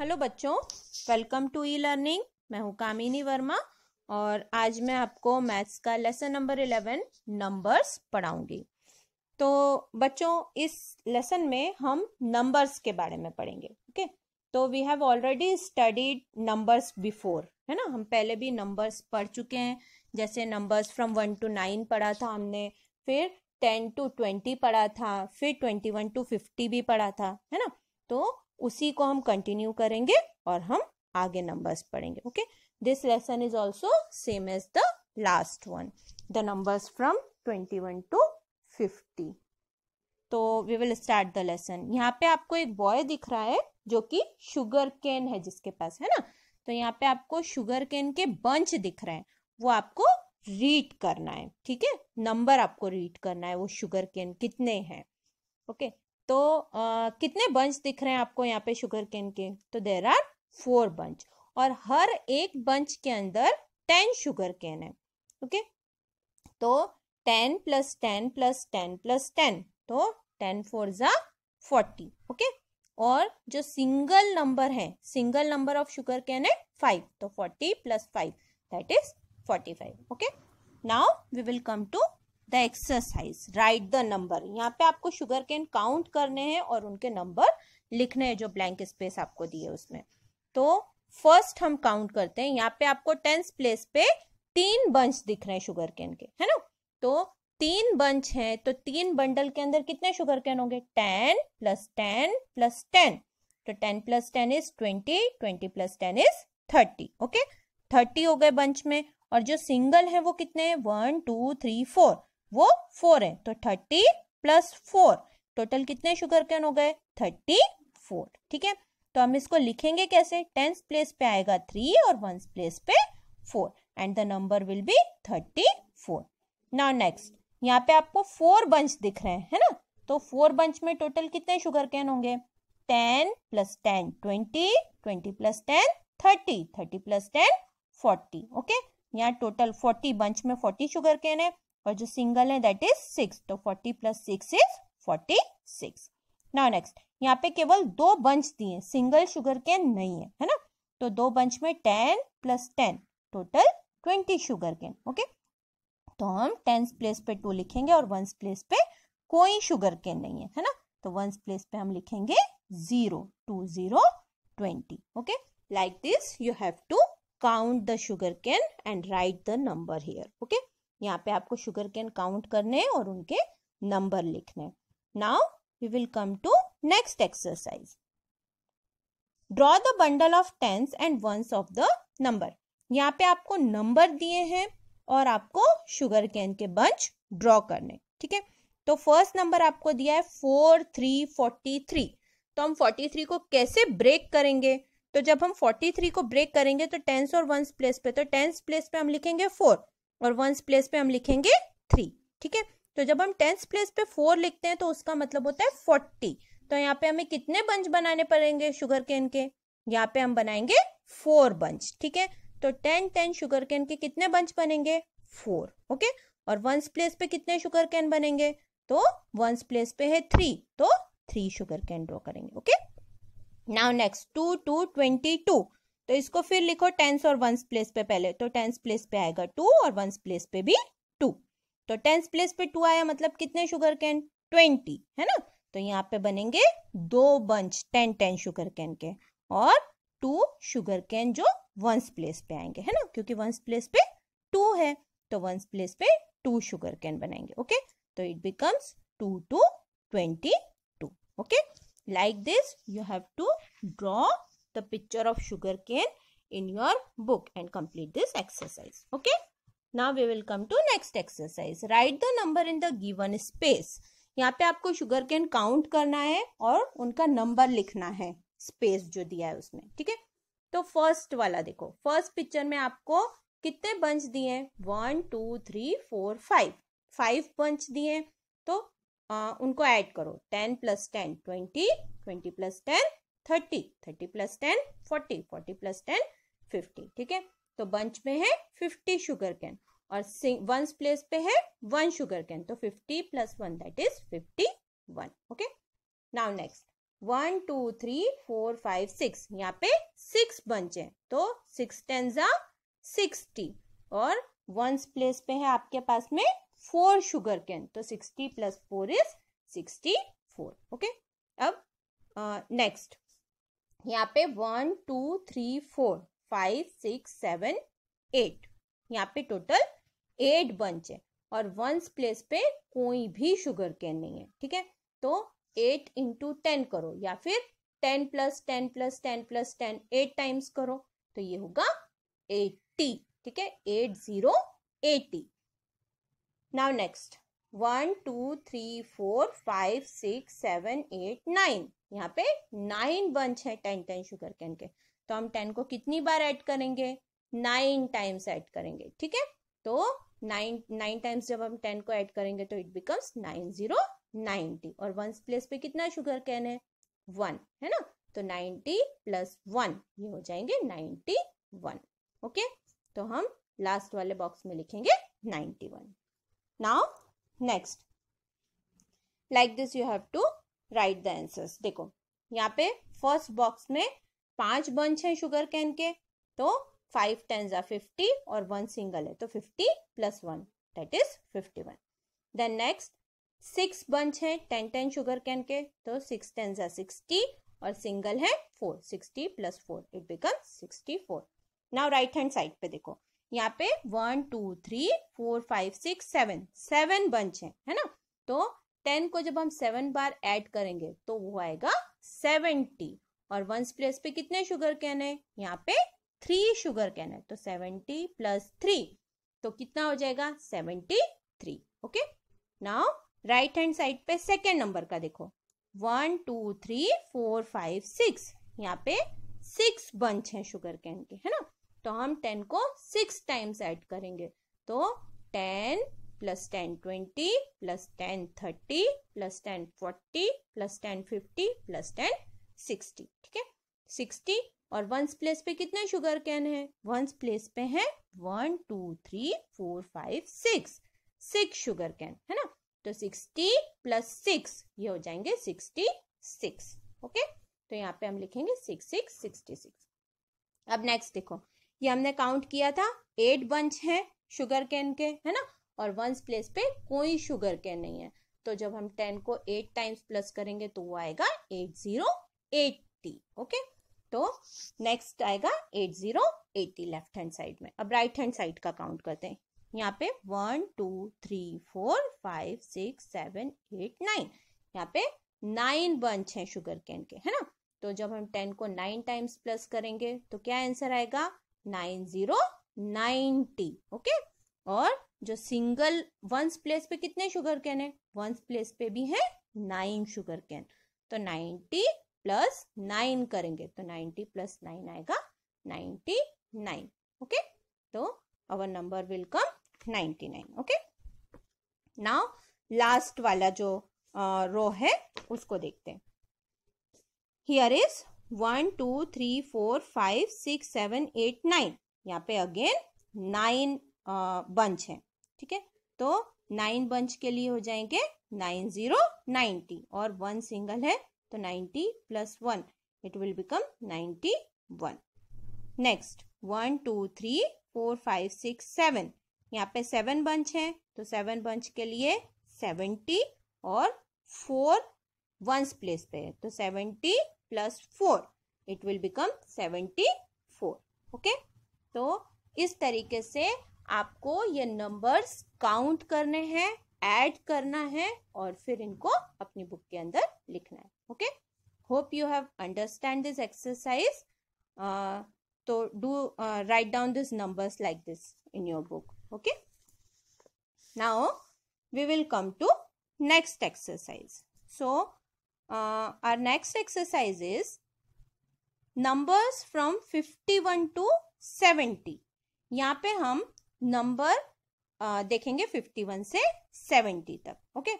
Hello बच्चों welcome to e learning मैं हूं कामिनी वर्मा और आज मैं आपको मैथ्स का लेसन नंबर इलेवन नंबर्स पढ़ाऊंगी तो बच्चों इस लेसन में हम नंबर्स के बारे में पढ़ेंगे ओके तो we have already studied numbers before है ना हम पहले भी नंबर्स पढ़ चुके हैं जैसे numbers from one to nine पढ़ा था हमने फिर टेन टू ट्वेंटी पढ़ा था फिर ट्वेंटी वन टू फिफ्टी भी पढ़ा था है ना तो उसी को हम कंटिन्यू करेंगे और हम आगे नंबर्स पढ़ेंगे okay this lesson is also same as the last one the numbers from twenty one to fifty तो we will start the lesson यहाँ पे आपको एक बॉय दिख रहा है जो कि शुगर केन है जिसके पास है ना तो यहाँ पे आपको शुगर केन के बंच दिख रहे हैं वो आपको रीड करना है ठीक है नंबर आपको रीड करना है वो शुगर केन कितने हैं ओके तो आ, कितने बंच दिख रहे हैं आपको यहाँ पे शुगर केन के तो देर आर फोर बंच और हर एक बंच के अंदर टेन शुगर केन है ओके तो ten plus ten plus ten plus ten तो टेन फोर ज़ा फोर्टी ओके और जो सिंगल नंबर है single number of sugar cane है फाइव तो forty plus five that is forty five okay now we will come to the exercise write the number यहाँ पे आपको शुगर केन काउंट करने हैं और उनके नंबर लिखने हैं जो ब्लैंक स्पेस आपको दिए उसमें तो फर्स्ट हम काउंट करते हैं यहाँ पे आपको टेंथ प्लेस पे तीन बंच दिख रहे हैं शुगर केन के है ना तो तीन बंच हैं तो तीन बंडल के अंदर कितने शुगर कैन होंगे ten plus ten plus ten तो ten plus ten is twenty twenty plus ten is thirty okay thirty हो गए बंच में और जो सिंगल है वो कितने हैं वन टू थ्री फोर वो फोर है तो थर्टी प्लस फोर टोटल कितने शुगर कैन हो गए थर्टी फोर ठीक है तो हम इसको लिखेंगे कैसे टेंस प्लेस पे आएगा थ्री और वंस प्लेस पे four and the number will be thirty four now next यहाँ पे आपको फोर बंच दिख रहे हैं है ना तो फोर बंच में टोटल कितने शुगर कैन होंगे ten plus ten twenty twenty plus ten thirty thirty plus ten forty okay यहाँ टोटल फोर्टी बंच में फोर्टी शुगर कैन है और जो सिंगल है दैट इज सिक्स तो forty plus six is forty six now next यहाँ पे केवल दो बंच दिए सिंगल शुगर केन नहीं है है ना तो दो बंच में ten plus ten total twenty sugar cane okay तो हम टेंस प्लेस पे टू लिखेंगे और वंस प्लेस पे कोई शुगर केन नहीं है है ना तो वंस प्लेस पे हम लिखेंगे zero two zero twenty okay like this you have to count the sugarcane and write the number here okay यहाँ पे आपको शुगर कैन काउंट करने हैं और उनके नंबर लिखने now we will come to next exercise draw the bundle of tens and ones of the number यहाँ पे आपको नंबर दिए हैं और आपको शुगर कैन के बंच ड्रॉ करने ठीक है तो फर्स्ट नंबर आपको दिया है फोर थ्री फोर्टी थ्री तो हम फोर्टी थ्री को कैसे ब्रेक करेंगे तो जब हम फोर्टी थ्री को ब्रेक करेंगे तो टेंस और वंस प्लेस पे तो टेंस प्लेस पे हम लिखेंगे फोर और वंस प्लेस पे हम लिखेंगे थ्री ठीक है तो जब हम टेंस प्लेस पे फोर लिखते हैं तो उसका मतलब होता है फोर्टी तो यहाँ पे हमें कितने बंच बनाने पड़ेंगे शुगर केन के यहाँ पे हम बनाएंगे फोर बंच ठीक है तो टेन टेन शुगर केन के कितने बंच बनेंगे फोर ओके और वंस प्लेस पे कितने शुगर कैन बनेंगे तो वंस प्लेस पे है थ्री तो थ्री शुगर कैन ड्रॉ करेंगे okay now next two two twenty two तो इसको फिर लिखो टेंस और वंस प्लेस पे पहले तो टेंस प्लेस पे आएगा टू और वंस प्लेस पे भी टू तो टेंस प्लेस पे टू आया मतलब कितने शुगर कैन ट्वेंटी है ना तो यहाँ पे बनेंगे दो bunch ten ten sugar cane के और टू शुगर कैन जो वंस प्लेस पे आएंगे है ना क्योंकि वंस प्लेस पे टू है तो वंस प्लेस पे टू शुगर कैन बनाएंगे ओके तो it becomes two two twenty two okay like this you have to draw the picture of sugar cane in your book and complete this exercise okay now we will come to next exercise write the number in the given space यहाँ पे आपको sugar cane count करना है और उनका number लिखना है space जो दिया है उसमें ठीक है तो फर्स्ट वाला देखो फर्स्ट पिक्चर में आपको कितने बंच दिए one two three four five five bunch दिए तो आ, उनको ऐड करो ten plus ten twenty twenty plus ten thirty thirty plus ten forty forty plus ten fifty ठीक है तो बंच में है फिफ्टी शुगर कैन और वंस प्लेस पे है वन शुगर कैन तो fifty plus one that is fifty one okay now next one two three four five six यहाँ पे सिक्स बंच है तो सिक्स टेन जा सिक्सटी और वंस प्लेस पे है आपके पास में फोर शुगर कैन तो sixty plus four is sixty four okay अब नेक्स्ट uh, यहाँ पे one two three four five six seven eight यहाँ पे टोटल एट बंच है और वंस प्लेस पे कोई भी शुगर कैन नहीं है ठीक है तो एट इंटू टेन करो या फिर ten plus ten plus ten plus ten eight times करो तो ये होगा एट्टी ठीक है eight zero eighty now next one two three four five six seven eight nine यहाँ पे नाइन बंच है टेन टेन शुगर कैन के तो हम टेन को कितनी बार ऐड करेंगे नाइन टाइम्स ऐड करेंगे ठीक है तो नाइन नाइन टाइम्स जब हम टेन को ऐड करेंगे तो it becomes nine zero ninety और वन प्लेस पे कितना शुगर कैन है वन है ना तो नाइनटी प्लस वन ये हो जाएंगे नाइनटी वन ओके तो हम लास्ट वाले बॉक्स में लिखेंगे ninety one now next like this you have to write the answers देखो यहाँ पे फर्स्ट बॉक्स में पांच बंच हैं शुगर कैन के तो फाइव टेन या फिफ्टी और वन सिंगल है तो fifty plus one that is fifty one then next six bunch है टेन टेन शुगर कैन के तो सिक्स टेन या सिक्सटी और सिंगल है four sixty plus four it become sixty four now right hand side पे देखो यहाँ पे one two three four five six seven seven bunch है है ना तो टेन को जब हम सेवन बार ऐड करेंगे तो वो आएगा सेवेंटी और वन प्लेस पे कितने शुगर कैन है यहाँ पे थ्री शुगर कैन है तो सेवेंटी प्लस थ्री तो कितना हो जाएगा seventy three okay now right hand side पे सेकेंड नंबर का देखो one two three four five six यहाँ पे सिक्स बंच हैं शुगर कैन के है ना तो हम टेन को सिक्स टाइम्स ऐड करेंगे तो ten plus ten twenty plus ten thirty plus ten forty plus ten fifty plus ten sixty ठीक है सिक्सटी और वंस प्लेस पे कितने शुगर कैन है वंस प्लेस पे है one two three four five six six sugar cane है ना तो सिक्सटी प्लस सिक्स ये हो जाएंगे सिक्सटी सिक्स ओके तो यहाँ पे हम लिखेंगे सिक्स सिक्स सिक्सटी सिक्स अब नेक्स्ट देखो ये हमने काउंट किया था एट बंच है शुगर कैन के है ना और वंस प्लेस पे कोई शुगर कैन नहीं है तो जब हम टेन को एट टाइम्स प्लस करेंगे तो वो आएगा एट जीरो एट्टी ओके तो नेक्स्ट आएगा eight zero eighty left hand side में अब राइट हैंड साइड का काउंट करते हैं यहाँ पे one two three four five six seven eight nine यहाँ पे नाइन बंच हैं शुगर कैन के है ना तो जब हम टेन को नाइन टाइम्स प्लस करेंगे तो क्या आंसर आएगा नाइन जीरो नाइनटी ओके और जो सिंगल वंस प्लेस पे कितने शुगर कैन है वंस प्लेस पे भी है नाइन शुगर कैन तो नाइन्टी प्लस नाइन करेंगे तो नाइन्टी प्लस नाइन आएगा नाइन्टी नाइन ओके तो our number will come ninety nine okay now last वाला जो रो है उसको देखते हैं here is one two three four five six seven eight nine यहाँ पे अगेन नाइन बंच है ठीक है तो नाइन बंच के लिए हो जाएंगे नाइन जीरो नाइन्टी और वन सिंगल है तो ninety plus one it will become ninety one next one two three four five six seven यहाँ पे सेवन बंच है तो सेवन बंच के लिए सेवेंटी और फोर वंस प्लेस पे है तो seventy plus four it will become seventy four okay तो इस तरीके से आपको ये नंबर्स काउंट करने हैं ऐड करना है और फिर इनको अपनी बुक के अंदर लिखना है okay hope you have understand this exercise तो do write down this numbers like this in your book okay now we will come to next exercise so our next exercise is numbers from fifty one to seventy यहाँ पे हम number uh, देखेंगे देखेंगे 51 से 70 तक okay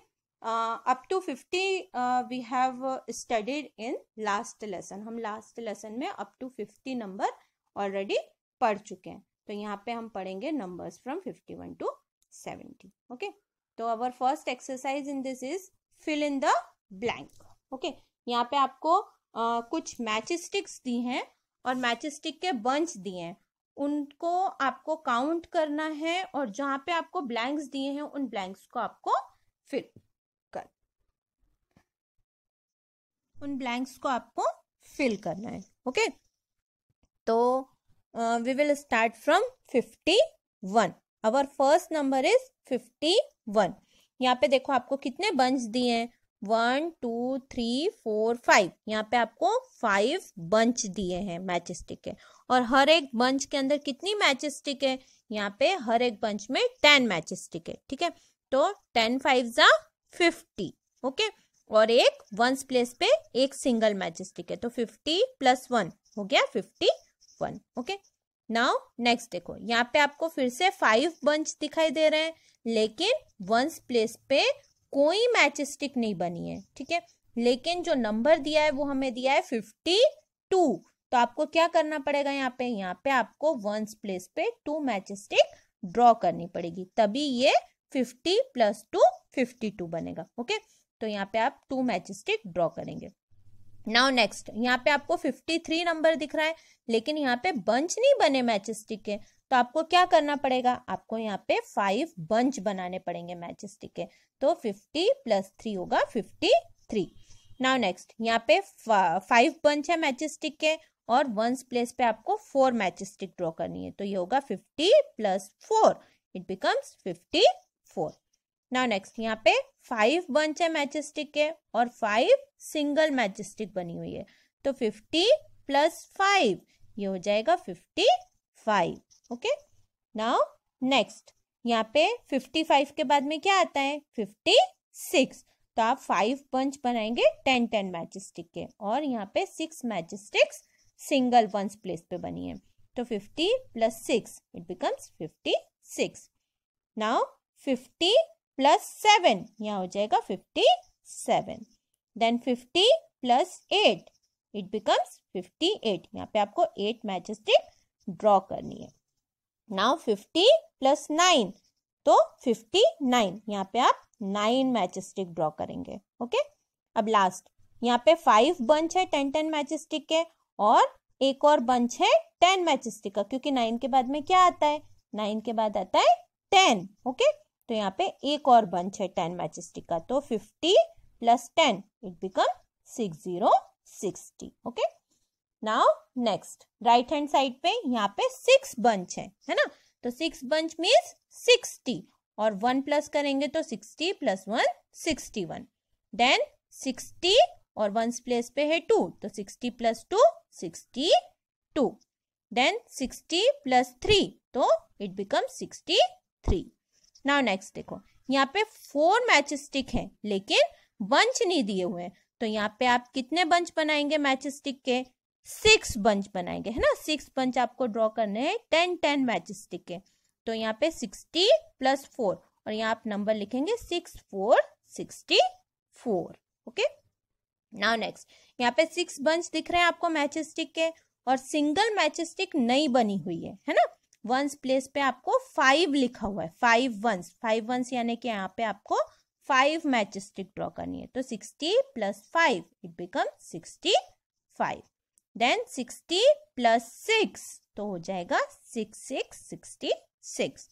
up to 50 we have studied in last lesson हम last lesson में up to 50 number already पढ़ चुके हैं तो यहाँ पे हम पढ़ेंगे numbers from 51 to seventy okay तो our first exercise in this is fill in the blank okay यहाँ पे आपको uh, कुछ मैचिस्टिक्स दी हैं और मैचिस्टिक के बंच दिए हैं उनको आपको काउंट करना है और जहां पे आपको ब्लैंक्स दिए हैं उन ब्लैंक्स को आपको फिल कर उन ब्लैंक्स को आपको फिल करना है ओके तो we will start from fifty one our first number is fifty one यहाँ पे देखो आपको कितने बंच दिए हैं one two three four five यहाँ पे आपको फाइव बंच दिए हैं मैचस्टिक के और हर एक बंच के अंदर कितनी मैचेस है यहाँ पे हर एक बंच में टेन मैचेस है ठीक है तो टेन फाइव जा फिफ्टी ओके और एक वंस प्लेस पे एक सिंगल मैचेस है तो फिफ्टी प्लस वन हो गया fifty one okay now next देखो यहाँ पे आपको फिर से फाइव बंच दिखाई दे रहे हैं लेकिन वंस प्लेस पे कोई टिक नहीं बनी है ठीक है लेकिन जो नंबर दिया है वो हमें दिया है फिफ्टी टू तो आपको क्या करना पड़ेगा यहाँ पे यहाँ पे आपको वंस प्लेस पे टू मैच स्टिक ड्रॉ करनी पड़ेगी तभी ये fifty plus two fifty two बनेगा ओके तो यहाँ पे आप टू मैच स्टिक ड्रॉ करेंगे नाउ नेक्स्ट यहाँ पे आपको फिफ्टी थ्री नंबर दिख रहा है लेकिन यहाँ पे बंच नहीं बने मैच स्टिक के तो आपको क्या करना पड़ेगा आपको यहाँ पे फाइव बंच बनाने पड़ेंगे मैच स्टिक के तो फिफ्टी प्लस थ्री होगा फिफ्टी थ्री नाउ नेक्स्ट यहाँ पे फाइव बंच है मैच स्टिक के और वंस प्लेस पे आपको फोर मैच स्टिक ड्रॉ करनी है तो ये होगा fifty plus four it becomes fifty four now next यहाँ पे फाइव बंच है मैच स्टिक के और फाइव सिंगल मैच स्टिक बनी हुई है तो फिफ्टी प्लस फाइव ये हो जाएगा fifty five okay now next यहाँ पे फिफ्टी फाइव के बाद में क्या आता है फिफ्टी सिक्स तो आप फाइव बंच बनाएंगे टेन टेन मैच स्टिक के और यहाँ पे six match sticks single ones place पे बनी है तो fifty plus six it becomes fifty six now fifty plus seven यहाँ हो जाएगा fifty seven then fifty plus eight it becomes fifty eight यहाँ पे आपको एट मैजस्टिक ड्रॉ करनी है नाउ फिफ्टी प्लस नाइन तो फिफ्टी नाइन यहाँ पे आप नाइन मैचस्टिक ड्रॉ करेंगे ओके अब लास्ट यहाँ पे फाइव बंच है टेन टेन मैचस्टिक के और एक और बंच है टेन मैच स्टिक का क्योंकि नाइन के बाद में क्या आता है नाइन के बाद आता है टेन ओके तो यहाँ पे एक और बंच है टेन मैच स्टिक का तो fifty plus ten it become six zero sixty okay now next right hand side पे यहाँ पे सिक्स बंच है है ना तो सिक्स बंच मीन्स सिक्सटी और वन प्लस करेंगे तो sixty plus one sixty one then sixty और वंस प्लेस पे है टू तो sixty plus two sixty two then sixty plus three तो it become sixty three now next देखो यहाँ पे फोर मैच स्टिक है लेकिन बंच नहीं दिए हुए हैं तो यहाँ पे आप कितने बंच बनाएंगे मैच स्टिक के सिक्स बंच बनाएंगे है ना सिक्स बंच आपको ड्रॉ करने हैं टेन टेन मैच स्टिक के तो यहाँ पे सिक्सटी प्लस फोर और यहाँ आप नंबर लिखेंगे six four sixty four okay now next यहाँ पे सिक्स बंच दिख रहे हैं आपको मैच स्टिक के और सिंगल मैच स्टिक नई बनी हुई है है ना वंस प्लेस पे आपको फाइव लिखा हुआ है फाइव वंस फाइव वंस यानी कि यहाँ पे आपको फाइव मैच स्टिक ड्रॉ करनी है तो sixty plus five it become sixty five then sixty plus six तो हो जाएगा six six sixty six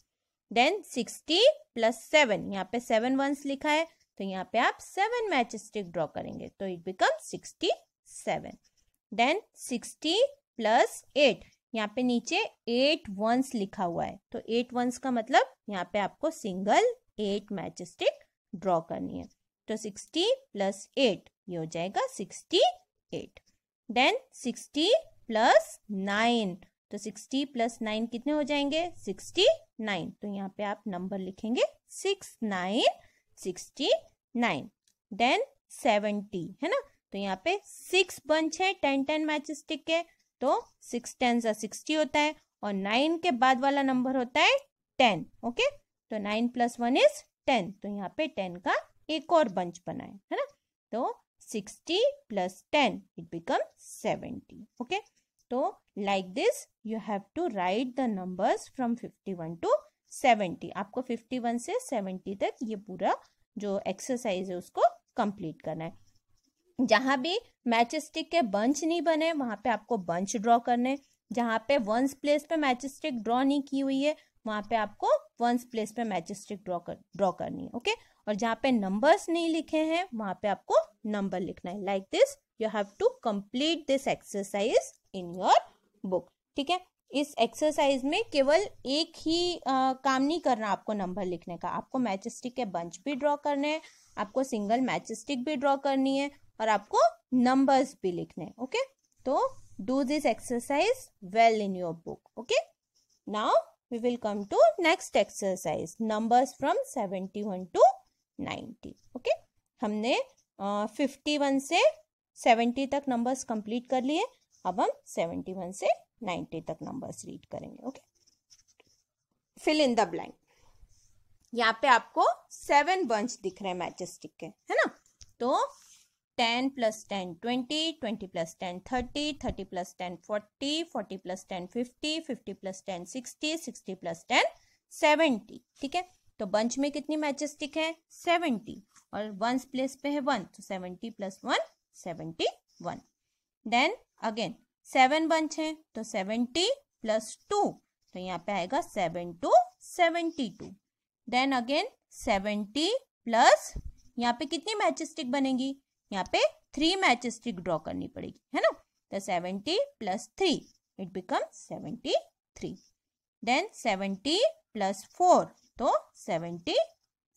then sixty plus seven यहाँ पे सेवन वंस लिखा है तो यहाँ पे आप सेवन मैच स्टिक ड्रॉ करेंगे तो it become sixty seven then sixty plus eight यहाँ पे नीचे एट वंस लिखा हुआ है तो एट वंस का मतलब यहाँ पे आपको single eight match stick draw करनी है तो सिक्सटी प्लस एट ये हो जाएगा sixty eight then sixty plus nine तो सिक्सटी प्लस नाइन कितने हो जाएंगे सिक्सटी नाइन तो यहाँ पे आप नंबर लिखेंगे six nine sixty then seventy है ना तो यहाँ पे सिक्स बंच है टेन टेन मैच स्टिक के तो सिक्स टेन सा सिक्सटी होता है और नाइन के बाद वाला नंबर होता है टेन ओके तो nine plus one is ten तो यहाँ पे टेन का एक और बंच बना है है ना तो sixty plus ten it become seventy okay तो like this you have to write the numbers from fifty one to seventy आपको फिफ्टी वन से सेवेंटी तक ये पूरा जो एक्सरसाइज है उसको कंप्लीट करना है जहाँ भी मैच स्टिक के बंच नहीं बने वहाँ पे आपको बंच ड्रॉ करने जहाँ पे वंस प्लेस पे मैच स्टिक ड्रॉ नहीं की हुई है वहाँ पे आपको वंस प्लेस पे मैच स्टिक ड्रॉ कर ड्रॉ करनी है ओके और जहाँ पे नंबर्स नहीं लिखे हैं वहाँ पे आपको नंबर लिखना है like this you have to complete this exercise in your book ठीक है इस एक्सरसाइज में केवल एक ही आ, काम नहीं करना आपको नंबर लिखने का आपको मैच स्टिक के बंच भी ड्रॉ करने हैं आपको सिंगल मैच स्टिक भी ड्रॉ करनी है और आपको नंबर्स भी लिखने हैं ओके तो do this exercise well in your book okay now will come to next exercise numbers from seventy one to 90 okay हमने uh, वन से सेवेंटी तक नंबर्स कंप्लीट कर लिए अब हम सेवेंटी वन से नाइन्टी तक नंबर्स रीड करेंगे okay fill in the blank यहाँ पे आपको सेवन बंच दिख रहे हैं मैचेस्टिक के है ना तो ten plus ten twenty twenty plus ten thirty thirty plus ten forty forty plus ten fifty fifty plus ten sixty sixty plus ten seventy ठीक है तो बंच में कितनी मैचेस्टिक है सेवेंटी और वंस प्लेस पे है वन तो seventy plus one seventy one then again seven one है तो सेवेंटी प्लस टू तो यहाँ पे आएगा seven two seventy two then again seventy plus यहाँ पे कितनी मैच स्टिक बनेगी यहाँ पे थ्री मैच स्टिक ड्रॉ करनी पड़ेगी है ना तो seventy plus three it become seventy three then seventy plus four तो seventy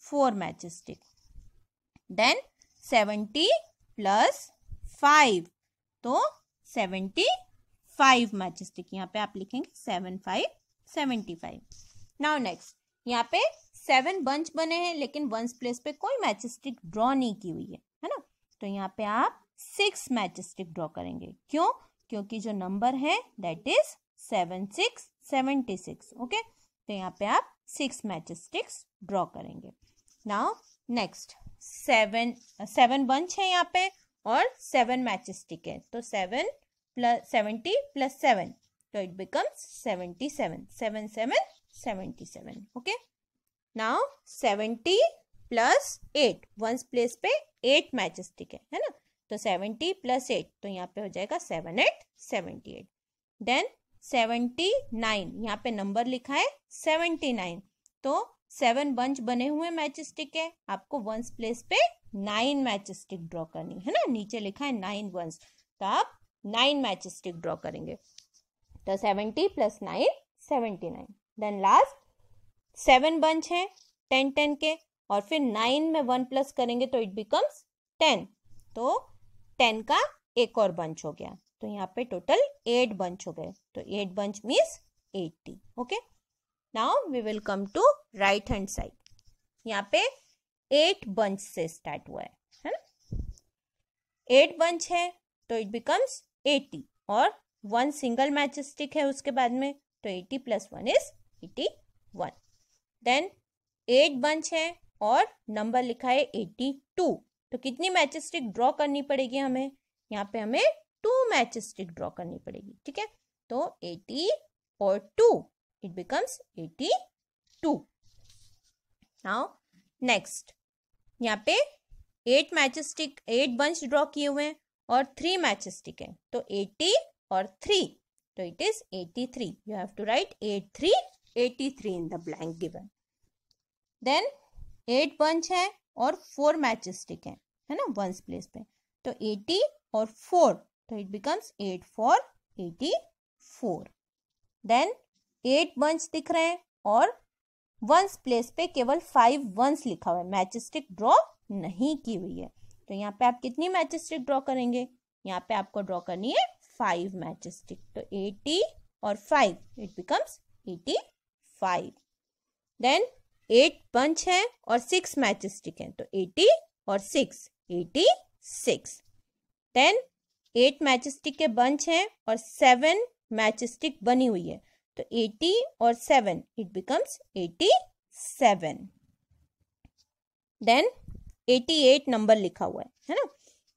four match stick then seventy plus five तो सेवेंटी फाइव मैजेस्टिक यहाँ पे आप लिखेंगे seven five seventy five now next यहाँ पे सेवन बंच बने हैं लेकिन वंस प्लेस पे कोई मैचस्टिक ड्रॉ नहीं की हुई है है ना तो यहाँ पे आप सिक्स मैचस्टिक ड्रॉ करेंगे क्यों क्योंकि जो नंबर है that is seven six seventy six okay तो यहाँ पे आप सिक्स मैचस्टिक्स ड्रॉ करेंगे now next seven seven bunch है यहाँ पे और सेवन मैचेस है तो seven plus seventy plus seven तो it becomes seventy seven seven seven seventy seven okay now seventy plus eight ones place पे एट मैचेस है है ना तो सेवेंटी प्लस एट तो यहाँ पे हो जाएगा seven eight seventy eight then seventy nine यहाँ पे नंबर लिखा है सेवेंटी नाइन तो सेवन बंच बने हुए मैच स्टिक है आपको वंस प्लेस पे नाइन मैच स्टिक ड्रॉ करनी है ना नीचे लिखा है नाइन वंस तो आप नाइन मैच स्टिक ड्रॉ करेंगे तो seventy plus nine seventy nine then last seven bunch है टेन टेन के और फिर नाइन में वन प्लस करेंगे तो इट बिकम्स टेन तो टेन का एक और बंच हो गया तो यहाँ पे टोटल एट बंच हो गए तो eight bunch means eighty okay now we will come to right hand side यहाँ पे एट बंच से स्टार्ट हुआ है है एट बंच है तो इट बिकम्स एटी और वन सिंगल स्टिक है उसके बाद में तो eighty plus one is eighty one then eight bunch है और नंबर लिखा है एटी टू तो कितनी मैच स्टिक ड्रॉ करनी पड़ेगी हमें यहाँ पे हमें टू मैच स्टिक ड्रॉ करनी पड़ेगी ठीक है तो एटी और two It becomes 82. Now, next. यहाँ पे eight match stick eight bunch draw किए हुए हैं और थ्री मैच स्टिक हैं तो एटी और थ्री तो it is eighty three you have to write eight three eighty three in the blank given then eight bunch है और फोर मैच स्टिक है है ना वंस प्लेस पे तो एटी और फोर तो it becomes eight four eighty four then eight ones दिख रहे हैं और वंस प्लेस पे केवल फाइव वंस लिखा हुआ है मैचिस्टिक ड्रॉ नहीं की हुई है तो यहाँ पे आप कितनी मैचिस्टिक ड्रॉ करेंगे यहाँ पे आपको ड्रॉ करनी है फाइव मैचिस्टिक तो एटी और five it becomes eighty five then eight bunch है और सिक्स मैचिस्टिक है तो एटी और six eighty six then eight matchstick के बंच हैं और सेवन तो मैचिस्टिक बनी हुई है तो 80 seven 7 becomes eighty 87 then 88 number लिखा हुआ है है ना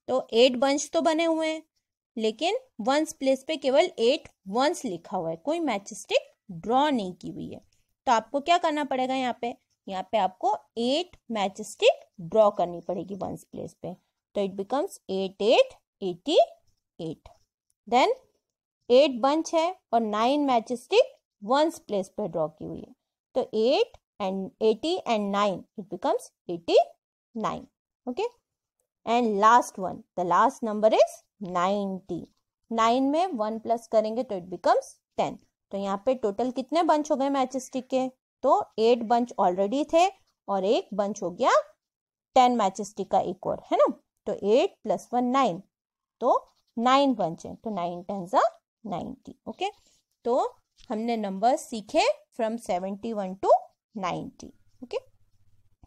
तो एट बंश तो बने हुए हैं लेकिन वंस प्लेस पे केवल एट वंस लिखा हुआ है कोई मैचस्टिक ड्रॉ नहीं की हुई है तो आपको क्या करना पड़ेगा यहाँ पे यहाँ पे आपको एट मैचस्टिक ड्रॉ करनी पड़ेगी वंस प्लेस पे तो it becomes eight eight eighty eight then eight bunch है और nine match stick ones place पर ड्रॉ की हुई है तो eight and eighty and nine it becomes eighty nine okay and last one the last number is ninety nine में one plus करेंगे तो इट बिकम्स टेन तो यहाँ पे टोटल कितने बंच हो गए मैच स्टिक के तो एट बंच ऑलरेडी थे और एक बंच हो गया टेन मैच स्टिक का एक और है ना तो एट प्लस वन नाइन तो नाइन बंच है तो नाइन टेन सा नाइन्टी ओके तो हमने नंबर सीखे from seventy one to ninety okay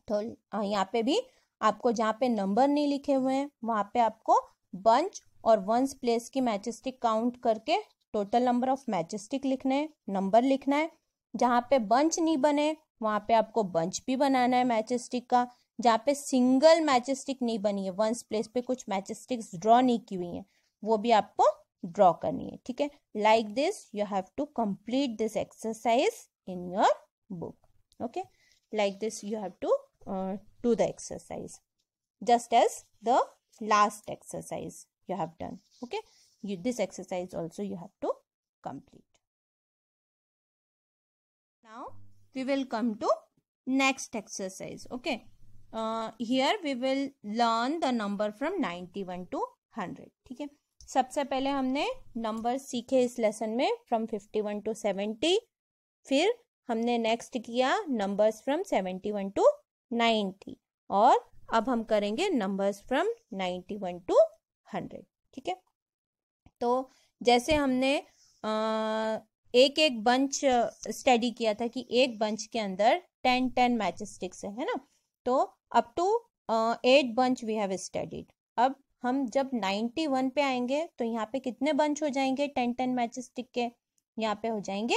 तो यहाँ पे भी आपको जहाँ पे नंबर नहीं लिखे हुए हैं वहाँ पे आपको बंच और वंस प्लेस की मैचिस्टिक काउंट करके टोटल नंबर ऑफ मैचेस्टिक लिखने हैं नंबर लिखना है जहाँ पे बंच नहीं बने वहाँ पे आपको बंच भी बनाना है मैचेस्टिक का जहाँ पे सिंगल मैचिस्टिक नहीं बनी है वंस प्लेस पे कुछ मैचेस्टिक्स ड्रॉ नहीं की हुई हैं वो भी आपको ड्रॉ करनी है ठीक है like this, you have to complete this exercise in your book okay like this you have to uh, do the exercise just as the last exercise you have done okay you, this exercise also you have to complete now we will come to next exercise okay uh, here we will learn the number from 91 to 100 okay सबसे पहले हमने number सीखे इस lesson में from 51 to seventy फिर हमने next किया numbers from 71 to ninety और अब हम करेंगे नंबर्स फ्रॉम 91 टू हंड्रेड ठीक है तो जैसे हमने आ, एक एक बंच स्टडी किया था कि एक बंच के अंदर टेन टेन मैच स्टिक्स है ना तो up to eight bunch we have studied अब हम जब 91 पे आएंगे तो यहाँ पे कितने बंच हो जाएंगे टेन टेन मैचेस टिक के यहाँ पे हो जाएंगे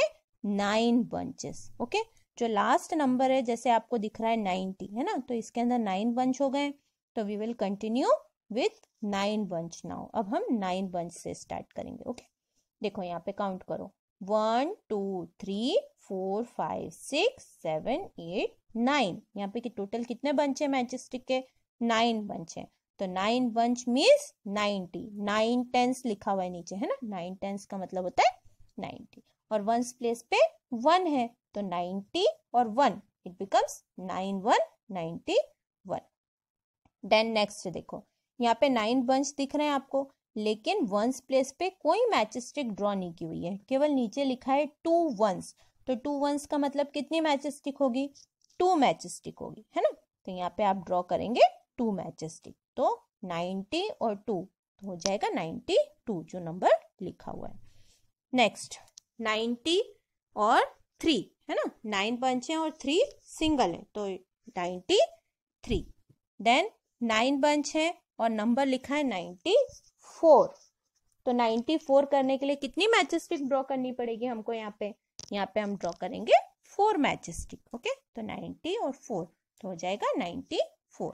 नाइन बंचेस ओके जो लास्ट नंबर है जैसे आपको दिख रहा है नाइन्टी है ना तो इसके अंदर नाइन बंच हो गए तो we will continue with nine bunch now अब हम नाइन बंच से स्टार्ट करेंगे ओके okay? देखो यहाँ पे काउंट करो one two three four five six seven eight nine यहाँ पे कि टोटल कितने बंच है मैचेस्टिक के नाइन बंच है तो नाइन वंश मीन्स नाइनटी नाइन टेंस लिखा हुआ है नीचे है ना नाइन टेंस का मतलब होता है नाइनटी और वंस प्लेस पे वन है तो नाइनटी और one it becomes nine one ninety one then next देखो यहाँ पे नाइन वंश दिख रहे हैं आपको लेकिन वंस प्लेस पे कोई मैच स्टिक ड्रॉ नहीं की हुई है केवल नीचे लिखा है टू वंस तो टू वंस का मतलब कितनी मैच स्टिक होगी टू मैच स्टिक होगी है ना तो यहाँ पे आप ड्रॉ करेंगे टू मैच स्टिक तो 90 और 2 तो हो जाएगा 92 जो नंबर लिखा हुआ है नेक्स्ट 90 और 3 है ना नाइन पंचे और थ्री सिंगल है तो 93 देन नाइन बंच है और नंबर लिखा है 94 तो 94 करने के लिए कितनी मैचेस स्टिक ड्रॉ करनी पड़ेगी हमको यहाँ पे यहाँ पे हम ड्रॉ करेंगे फोर मैचेस स्टिक ओके तो 90 और 4 तो हो जाएगा 94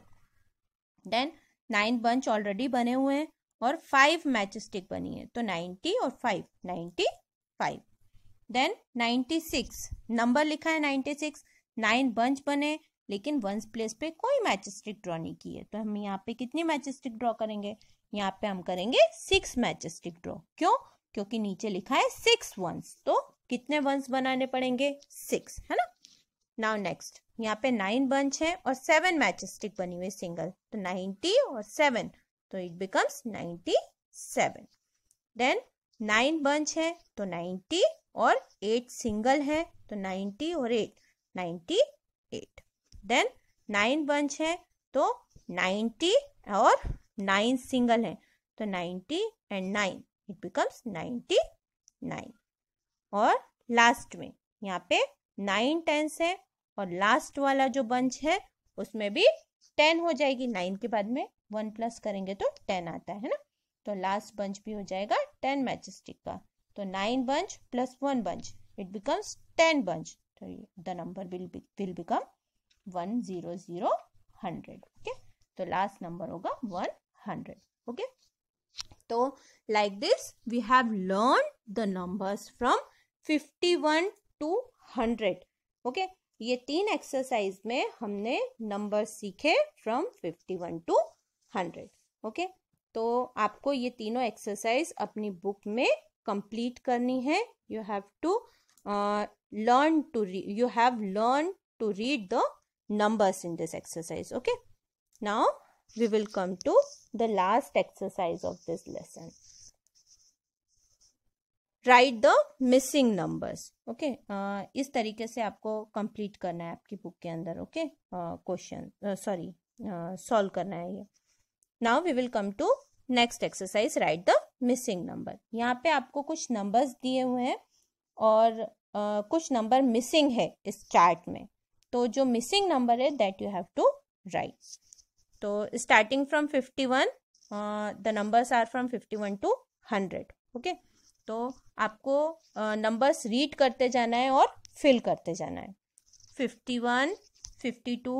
देन नाइन बंच ऑलरेडी बने हुए हैं और फाइव मैच स्टिक बनी है तो नाइन्टी और five ninety five then ninety six number लिखा है नाइन्टी सिक्स नाइन बंच बने लेकिन वंस प्लेस पे कोई मैच स्टिक ड्रॉ नहीं की है तो हम यहाँ पे कितनी मैच स्टिक ड्रॉ करेंगे यहाँ पे हम करेंगे सिक्स मैच स्टिक ड्रॉ क्यों क्योंकि नीचे लिखा है सिक्स वंस तो कितने वंस बनाने पड़ेंगे सिक्स है ना नाउ नेक्स्ट यहाँ पे नाइन बंच है और सेवन मैच स्टिक बनी हुई सिंगल तो नाइनटी और सेवन तो it becomes ninety seven then nine bunch है तो नाइनटी और एट सिंगल है तो नाइन्टी और eight ninety eight then nine bunch है तो नाइन्टी और नाइन सिंगल है तो ninety and nine it becomes ninety nine और लास्ट में यहाँ पे नाइन टेंस है और लास्ट वाला जो बंच है उसमें भी टेन हो जाएगी नाइन के बाद में वन प्लस करेंगे तो टेन आता है ना तो लास्ट बंच भी हो जाएगा टेन मैचस्टिक का तो nine bunch plus one bunch it becomes ten bunch तो the number will will become one zero zero hundred okay तो लास्ट नंबर होगा वन हंड्रेड ओके तो like this we have learn the numbers from fifty one to hundred okay ये तीन exercise में हमने number सीखे from fifty one to hundred okay तो आपको ये तीनों एक्सरसाइज अपनी बुक में कंप्लीट करनी है you have to learn to you have learn to read the numbers in this exercise okay now we will come to the last exercise of this lesson write the missing numbers okay इस तरीके से आपको complete करना है आपकी book के अंदर okay question sorry solve करना है ये now we will come to next exercise write the missing number यहाँ पे आपको कुछ नंबर्स दिए हुए हैं और uh, कुछ नंबर मिसिंग है इस चार्ट में तो जो मिसिंग नंबर है that you have to write तो starting from fifty one the numbers are from fifty one to hundred okay तो आपको नंबर्स रीड करते जाना है और फिल करते जाना है fifty one fifty two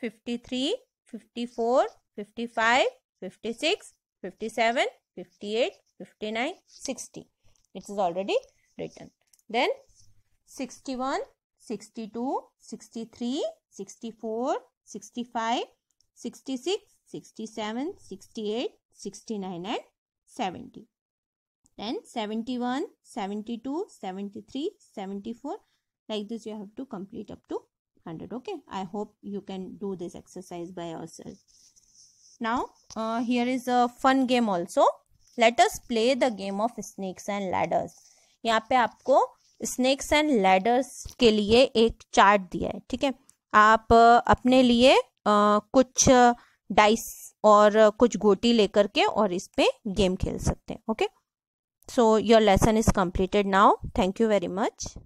fifty three fifty four fifty five fifty six fifty seven fifty eight fifty nine sixty it's is already written then sixty one sixty two sixty three sixty four sixty five sixty six sixty seven sixty eight sixty nine and seventy then 71 72 73 74 like this you have to complete up to 100 okay i hope you can do this exercise by yourself now uh, here is a fun game also let us play the game of snakes and ladders यहाँ पे आपको snakes and ladders के लिए एक chart दिया है ठीक है आप अपने लिए आ, कुछ डाइस और कुछ गोटी लेकर के और इस पे गेम खेल सकते हैं okay So your lesson is completed now. Thank you very much.